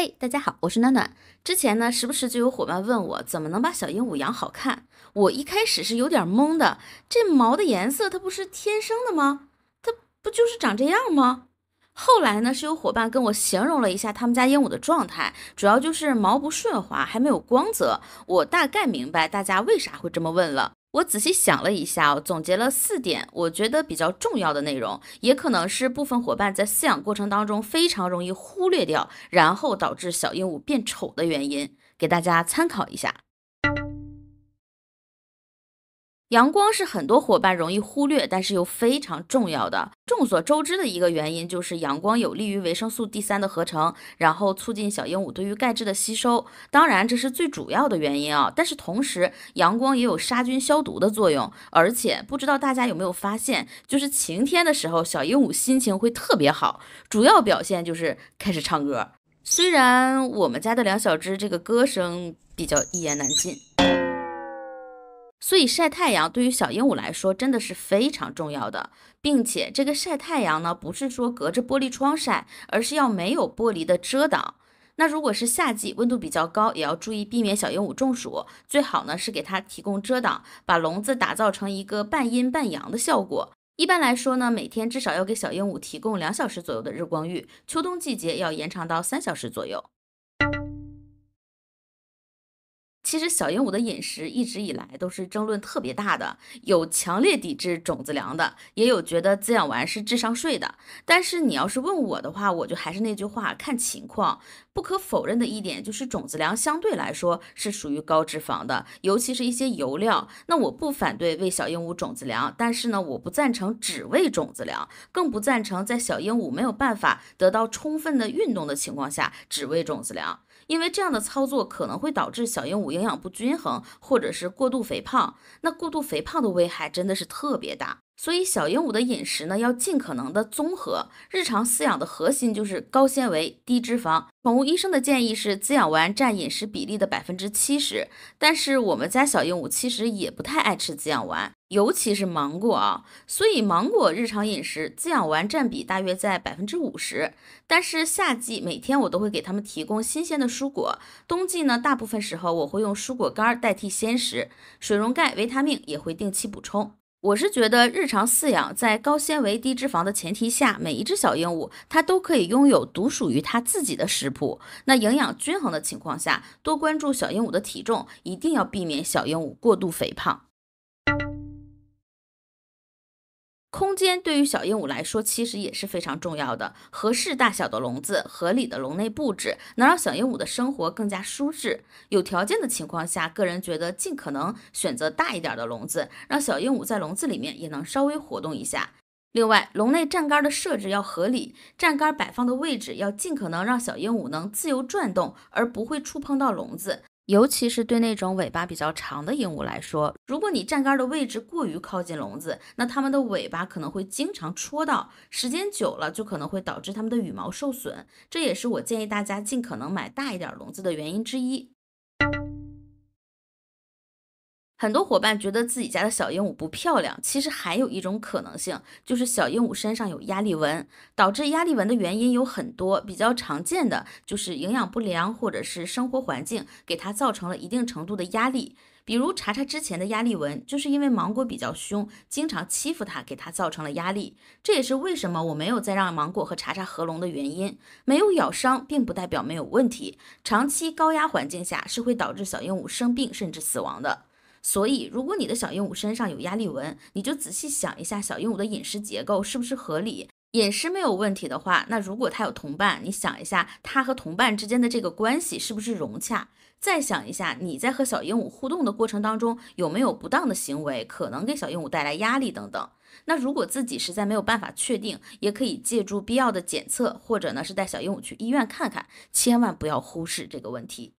嘿，大家好，我是暖暖。之前呢，时不时就有伙伴问我怎么能把小鹦鹉养好看。我一开始是有点懵的，这毛的颜色它不是天生的吗？它不就是长这样吗？后来呢，是有伙伴跟我形容了一下他们家鹦鹉的状态，主要就是毛不顺滑，还没有光泽。我大概明白大家为啥会这么问了。我仔细想了一下，总结了四点，我觉得比较重要的内容，也可能是部分伙伴在饲养过程当中非常容易忽略掉，然后导致小鹦鹉变丑的原因，给大家参考一下。阳光是很多伙伴容易忽略，但是又非常重要的。众所周知的一个原因就是阳光有利于维生素 D 三的合成，然后促进小鹦鹉对于钙质的吸收。当然，这是最主要的原因啊。但是同时，阳光也有杀菌消毒的作用。而且，不知道大家有没有发现，就是晴天的时候，小鹦鹉心情会特别好，主要表现就是开始唱歌。虽然我们家的两小只这个歌声比较一言难尽。所以晒太阳对于小鹦鹉来说真的是非常重要的，并且这个晒太阳呢不是说隔着玻璃窗晒，而是要没有玻璃的遮挡。那如果是夏季温度比较高，也要注意避免小鹦鹉中暑，最好呢是给它提供遮挡，把笼子打造成一个半阴半阳的效果。一般来说呢，每天至少要给小鹦鹉提供两小时左右的日光浴，秋冬季节要延长到三小时左右。其实小鹦鹉的饮食一直以来都是争论特别大的，有强烈抵制种子粮的，也有觉得滋养丸是智商税的。但是你要是问我的话，我就还是那句话，看情况。不可否认的一点就是种子粮相对来说是属于高脂肪的，尤其是一些油料。那我不反对喂小鹦鹉种子粮，但是呢，我不赞成只喂种子粮，更不赞成在小鹦鹉没有办法得到充分的运动的情况下只喂种子粮。因为这样的操作可能会导致小鹦鹉营养不均衡，或者是过度肥胖。那过度肥胖的危害真的是特别大。所以小鹦鹉的饮食呢，要尽可能的综合。日常饲养的核心就是高纤维、低脂肪。宠物医生的建议是滋养丸占饮食比例的百分之七十，但是我们家小鹦鹉其实也不太爱吃滋养丸，尤其是芒果啊。所以芒果日常饮食滋养丸占比大约在百分之五十。但是夏季每天我都会给它们提供新鲜的蔬果，冬季呢大部分时候我会用蔬果干代替鲜食，水溶钙、维他命也会定期补充。我是觉得，日常饲养在高纤维、低脂肪的前提下，每一只小鹦鹉它都可以拥有独属于它自己的食谱。那营养均衡的情况下，多关注小鹦鹉的体重，一定要避免小鹦鹉过度肥胖。空间对于小鹦鹉来说，其实也是非常重要的。合适大小的笼子，合理的笼内布置，能让小鹦鹉的生活更加舒适。有条件的情况下，个人觉得尽可能选择大一点的笼子，让小鹦鹉在笼子里面也能稍微活动一下。另外，笼内站杆的设置要合理，站杆摆放的位置要尽可能让小鹦鹉能自由转动，而不会触碰到笼子。尤其是对那种尾巴比较长的鹦鹉来说，如果你站杆的位置过于靠近笼子，那它们的尾巴可能会经常戳到，时间久了就可能会导致它们的羽毛受损。这也是我建议大家尽可能买大一点笼子的原因之一。很多伙伴觉得自己家的小鹦鹉不漂亮，其实还有一种可能性，就是小鹦鹉身上有压力纹。导致压力纹的原因有很多，比较常见的就是营养不良或者是生活环境给它造成了一定程度的压力。比如查查之前的压力纹，就是因为芒果比较凶，经常欺负它，给它造成了压力。这也是为什么我没有再让芒果和查查合笼的原因。没有咬伤并不代表没有问题，长期高压环境下是会导致小鹦鹉生病甚至死亡的。所以，如果你的小鹦鹉身上有压力纹，你就仔细想一下，小鹦鹉的饮食结构是不是合理？饮食没有问题的话，那如果它有同伴，你想一下，它和同伴之间的这个关系是不是融洽？再想一下，你在和小鹦鹉互动的过程当中有没有不当的行为，可能给小鹦鹉带来压力等等。那如果自己实在没有办法确定，也可以借助必要的检测，或者呢是带小鹦鹉去医院看看，千万不要忽视这个问题。